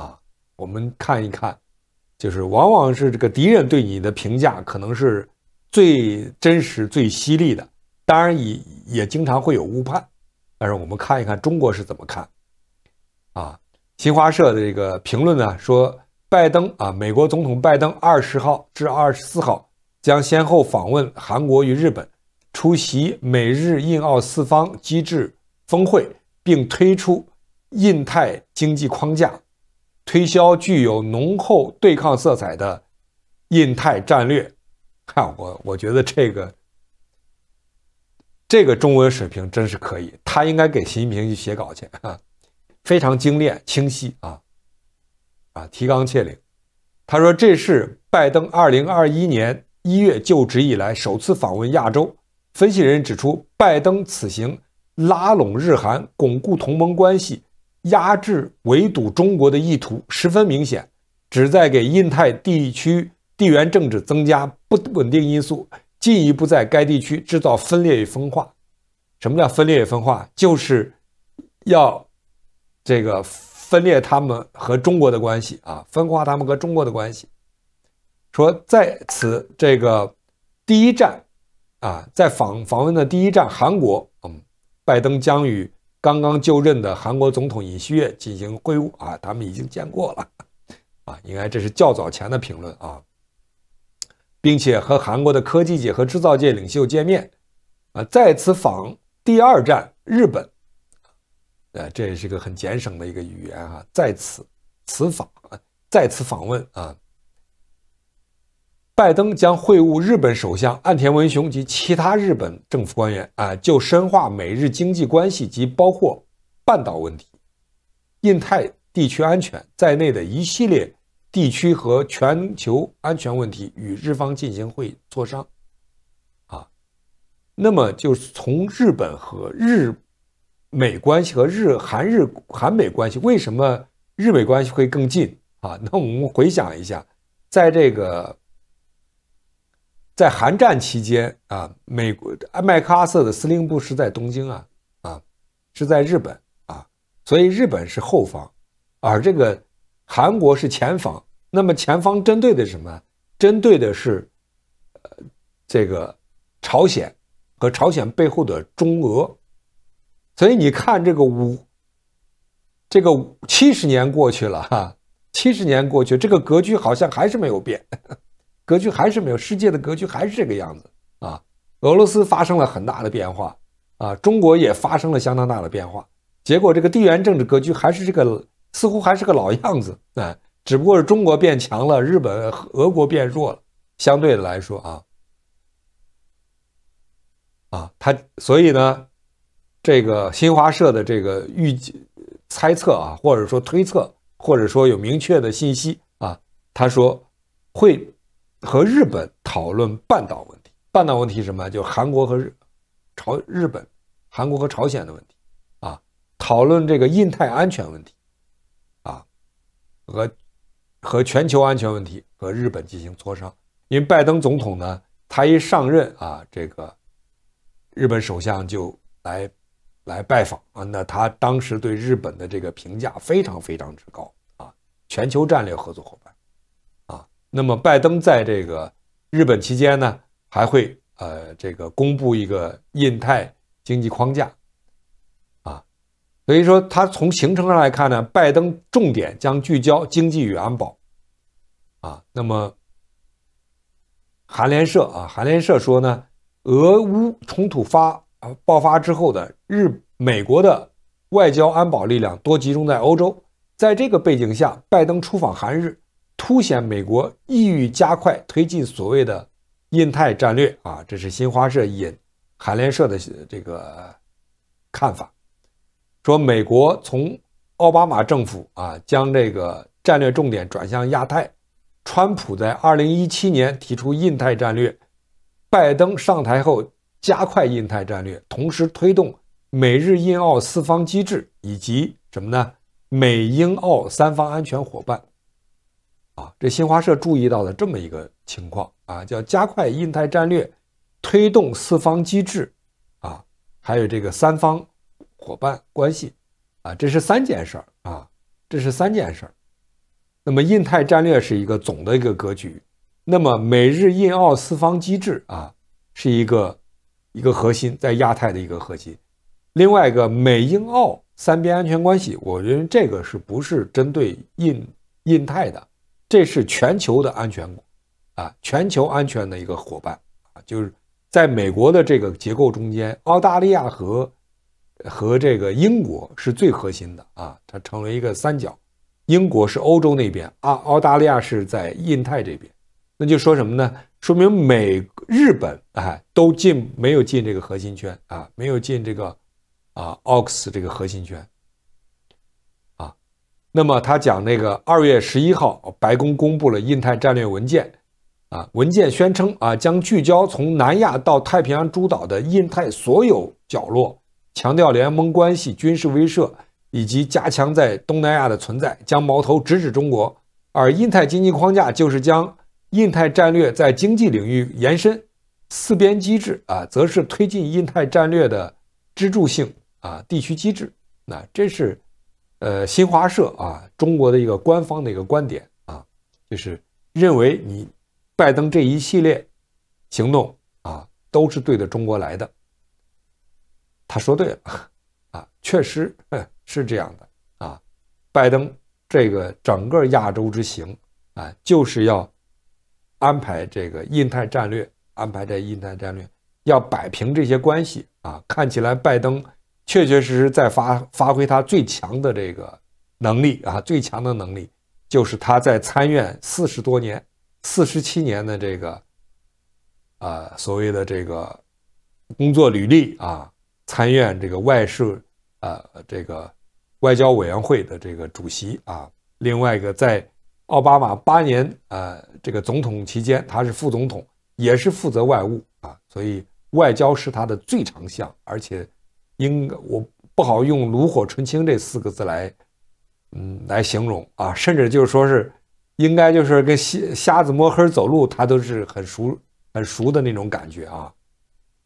啊？我们看一看，就是往往是这个敌人对你的评价可能是最真实、最犀利的。当然也也经常会有误判，但是我们看一看中国是怎么看啊？新华社的这个评论呢，说拜登啊，美国总统拜登二十号至二十四号将先后访问韩国与日本，出席美日印澳四方机制峰会，并推出印太经济框架，推销具有浓厚对抗色彩的印太战略。看我，我觉得这个这个中文水平真是可以，他应该给习近平去写稿去啊。非常精炼、清晰啊，啊，提纲挈领。他说：“这是拜登二零二一年一月就职以来首次访问亚洲。”分析人指出，拜登此行拉拢日韩、巩固同盟关系、压制围堵中国的意图十分明显，旨在给印太地区地缘政治增加不稳定因素，进一步在该地区制造分裂与分化。什么叫分裂与分化？就是要。这个分裂他们和中国的关系啊，分化他们和中国的关系。说在此这个第一站啊，在访访问的第一站韩国，嗯，拜登将与刚刚就任的韩国总统尹锡悦进行会晤啊，他们已经见过了啊，应该这是较早前的评论啊，并且和韩国的科技界和制造界领袖见面啊，在此访第二站日本。呃，这也是个很简省的一个语言啊，在此此访，在此访问啊，拜登将会晤日本首相岸田文雄及其他日本政府官员啊，就深化美日经济关系及包括半岛问题、印太地区安全在内的一系列地区和全球安全问题与日方进行会磋商，啊，那么就是从日本和日。美关系和日韩日韩美关系为什么日美关系会更近啊？那我们回想一下，在这个在韩战期间啊，美国麦克阿瑟的司令部是在东京啊啊，是在日本啊，所以日本是后方，而这个韩国是前方。那么前方针对的是什么？针对的是，呃，这个朝鲜和朝鲜背后的中俄。所以你看，这个五，这个七十年过去了哈，七十年过去，这个格局好像还是没有变，格局还是没有世界的格局还是这个样子啊。俄罗斯发生了很大的变化啊，中国也发生了相当大的变化，结果这个地缘政治格局还是这个，似乎还是个老样子 啊，只不过是中国变强了，日本、俄国变弱了，相对来说啊，啊，他所以呢。这个新华社的这个预猜测啊，或者说推测，或者说有明确的信息啊，他说会和日本讨论半岛问题。半岛问题什么？就韩国和日朝日本、韩国和朝鲜的问题啊，讨论这个印太安全问题啊，和和全球安全问题和日本进行磋商。因为拜登总统呢，他一上任啊，这个日本首相就来。来拜访啊，那他当时对日本的这个评价非常非常之高啊，全球战略合作伙伴啊。那么拜登在这个日本期间呢，还会呃这个公布一个印太经济框架啊，所以说他从行程上来看呢，拜登重点将聚焦经济与安保啊。那么韩联社啊，韩联社说呢，俄乌冲突发。啊！爆发之后的日美国的外交安保力量多集中在欧洲，在这个背景下，拜登出访韩日，凸显美国意欲加快推进所谓的印太战略啊！这是新华社引韩联社的这个看法，说美国从奥巴马政府啊将这个战略重点转向亚太，川普在二零一七年提出印太战略，拜登上台后。加快印太战略，同时推动美日印澳四方机制以及什么呢？美英澳三方安全伙伴，啊，这新华社注意到了这么一个情况啊，叫加快印太战略，推动四方机制，啊，还有这个三方伙伴关系，啊，这是三件事儿啊，这是三件事儿。那么印太战略是一个总的一个格局，那么美日印澳四方机制啊，是一个。一个核心在亚太的一个核心，另外一个美英澳三边安全关系，我认为这个是不是针对印印太的？这是全球的安全啊，全球安全的一个伙伴啊，就是在美国的这个结构中间，澳大利亚和和这个英国是最核心的啊，它成为一个三角，英国是欧洲那边，澳澳大利亚是在印太这边，那就说什么呢？说明美日本哎都进没有进这个核心圈啊，没有进这个啊 Ox 这个核心圈啊。那么他讲那个二月十一号白宫公布了印太战略文件啊，文件宣称啊将聚焦从南亚到太平洋诸岛的印太所有角落，强调联盟关系、军事威慑以及加强在东南亚的存在，将矛头直指中国。而印太经济框架就是将。印太战略在经济领域延伸，四边机制啊，则是推进印太战略的支柱性啊地区机制。那这是，呃，新华社啊，中国的一个官方的一个观点啊，就是认为你拜登这一系列行动啊，都是对着中国来的。他说对了啊，确实是这样的啊。拜登这个整个亚洲之行啊，就是要。安排这个印太战略，安排这印太战略，要摆平这些关系啊！看起来拜登确确实实在发发挥他最强的这个能力啊，最强的能力就是他在参院四十多年、四十七年的这个啊所谓的这个工作履历啊，参院这个外事啊这个外交委员会的这个主席啊，另外一个在。奥巴马八年，呃，这个总统期间，他是副总统，也是负责外务啊，所以外交是他的最长项，而且，应我不好用炉火纯青这四个字来，嗯，来形容啊，甚至就是说是，应该就是跟瞎瞎子摸黑走路，他都是很熟很熟的那种感觉啊，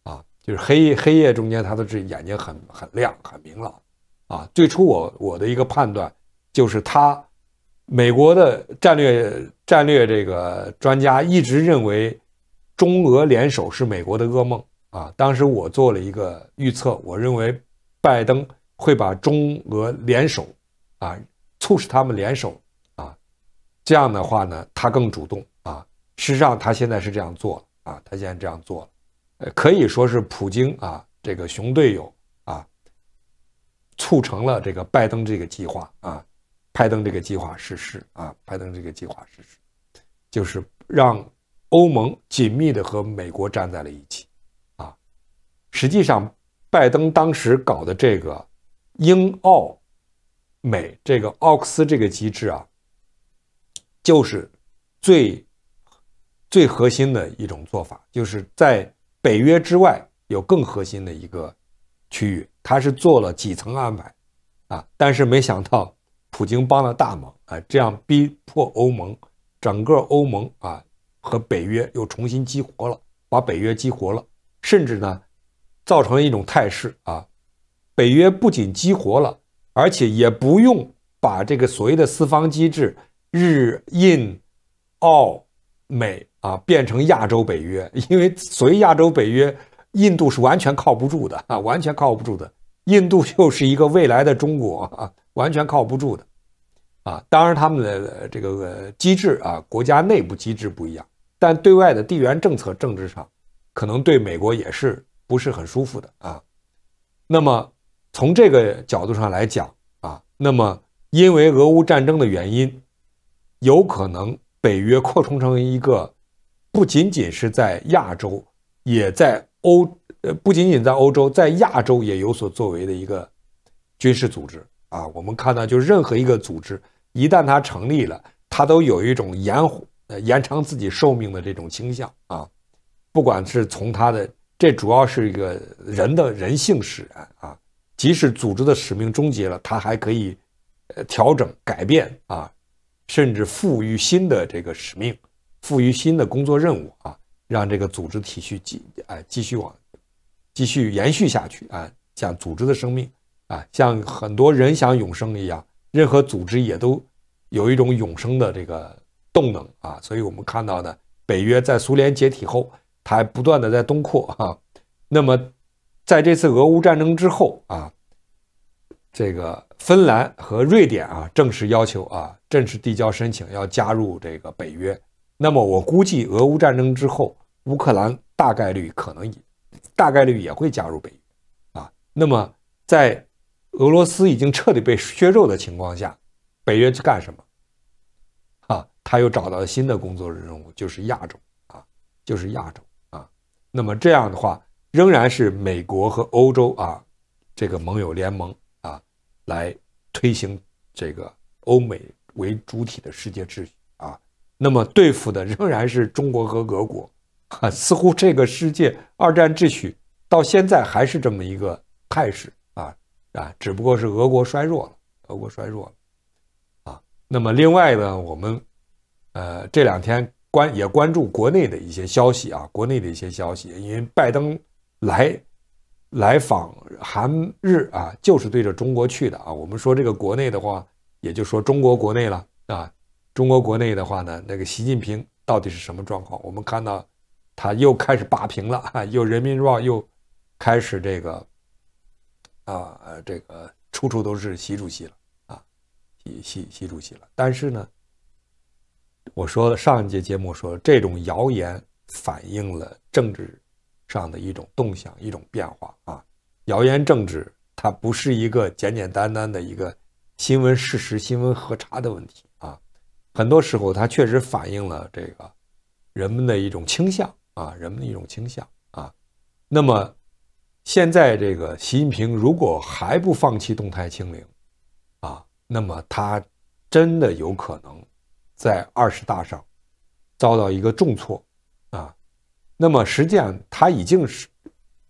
啊，就是黑黑夜中间，他都是眼睛很很亮很明朗，啊，最初我我的一个判断就是他。美国的战略战略这个专家一直认为，中俄联手是美国的噩梦啊。当时我做了一个预测，我认为拜登会把中俄联手啊，促使他们联手啊，这样的话呢，他更主动啊。事实上，他现在是这样做啊，他现在这样做，呃，可以说是普京啊，这个熊队友啊，促成了这个拜登这个计划啊。拜登这个计划实施啊，拜登这个计划实施，就是让欧盟紧密的和美国站在了一起，啊，实际上，拜登当时搞的这个英澳美这个奥克斯这个机制啊，就是最最核心的一种做法，就是在北约之外有更核心的一个区域，他是做了几层安排，啊，但是没想到。普京帮了大忙啊！这样逼迫欧盟，整个欧盟啊和北约又重新激活了，把北约激活了，甚至呢，造成了一种态势啊，北约不仅激活了，而且也不用把这个所谓的四方机制日印澳美啊变成亚洲北约，因为所谓亚洲北约，印度是完全靠不住的，啊，完全靠不住的，印度又是一个未来的中国。啊。完全靠不住的，啊，当然他们的这个机制啊，国家内部机制不一样，但对外的地缘政策、政治上，可能对美国也是不是很舒服的啊。那么从这个角度上来讲啊，那么因为俄乌战争的原因，有可能北约扩充成一个不仅仅是在亚洲，也在欧呃不仅仅在欧洲，在亚洲也有所作为的一个军事组织。啊，我们看到，就任何一个组织，一旦它成立了，它都有一种延呃延长自己寿命的这种倾向啊。不管是从它的，这主要是一个人的人性使然啊。即使组织的使命终结了，它还可以呃调整改变啊，甚至赋予新的这个使命，赋予新的工作任务啊，让这个组织体系继哎继续往继续延续下去啊，像组织的生命。啊，像很多人想永生一样，任何组织也都有一种永生的这个动能啊，所以我们看到呢，北约在苏联解体后，它还不断的在东扩哈。那么，在这次俄乌战争之后啊，这个芬兰和瑞典啊正式要求啊，正式递交申请要加入这个北约。那么我估计俄乌战争之后，乌克兰大概率可能也大概率也会加入北约啊。那么在俄罗斯已经彻底被削弱的情况下，北约去干什么？啊，他又找到了新的工作任务，就是亚洲啊，就是亚洲啊。那么这样的话，仍然是美国和欧洲啊，这个盟友联盟啊，来推行这个欧美为主体的世界秩序啊。那么对付的仍然是中国和俄国，似乎这个世界二战秩序到现在还是这么一个态势。啊，只不过是俄国衰弱了，俄国衰弱了，啊，那么另外呢，我们，呃，这两天关也关注国内的一些消息啊，国内的一些消息，因为拜登来来访韩日啊，就是对着中国去的啊。我们说这个国内的话，也就说中国国内了啊，中国国内的话呢，那个习近平到底是什么状况？我们看到他又开始霸屏了，又人民日报又开始这个。啊，这个处处都是习主席了啊，习习习主席了。但是呢，我说上一节节目说，这种谣言反映了政治上的一种动向、一种变化啊。谣言政治，它不是一个简简单单的一个新闻事实、新闻核查的问题啊。很多时候，它确实反映了这个人们的一种倾向啊，人们的一种倾向啊。那么。现在这个习近平如果还不放弃动态清零，啊，那么他真的有可能在二十大上遭到一个重挫，啊，那么实际上他已经是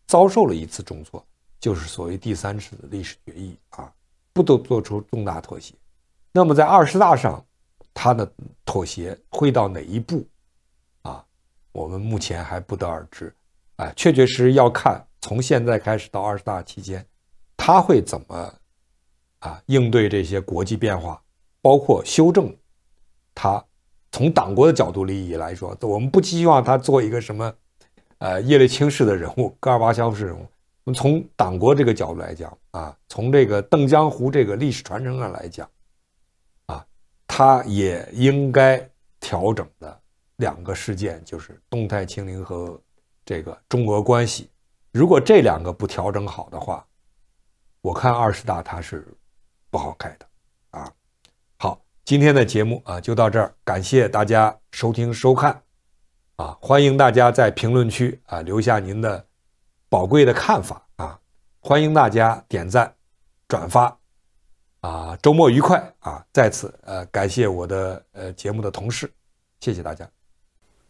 遭受了一次重挫，就是所谓第三次的历史决议啊，不得做出重大妥协，那么在二十大上，他的妥协会到哪一步，啊，我们目前还不得而知，啊，确确实实要看。从现在开始到二十大期间，他会怎么啊应对这些国际变化？包括修正他从党国的角度利益来说，我们不期望他做一个什么呃叶利钦式的人物，戈尔巴乔夫式人物。从党国这个角度来讲啊，从这个邓江湖这个历史传承上来讲，啊，他也应该调整的两个事件就是动态清零和这个中俄关系。如果这两个不调整好的话，我看二十大它是不好开的，啊，好，今天的节目啊就到这儿，感谢大家收听收看，啊，欢迎大家在评论区啊留下您的宝贵的看法啊，欢迎大家点赞转发，啊，周末愉快啊，在此呃感谢我的呃节目的同事，谢谢大家。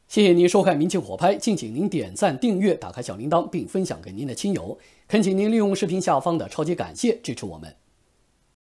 谢谢您收看《民警火拍》，敬请您点赞、订阅、打开小铃铛，并分享给您的亲友。恳请您利用视频下方的“超级感谢”支持我们。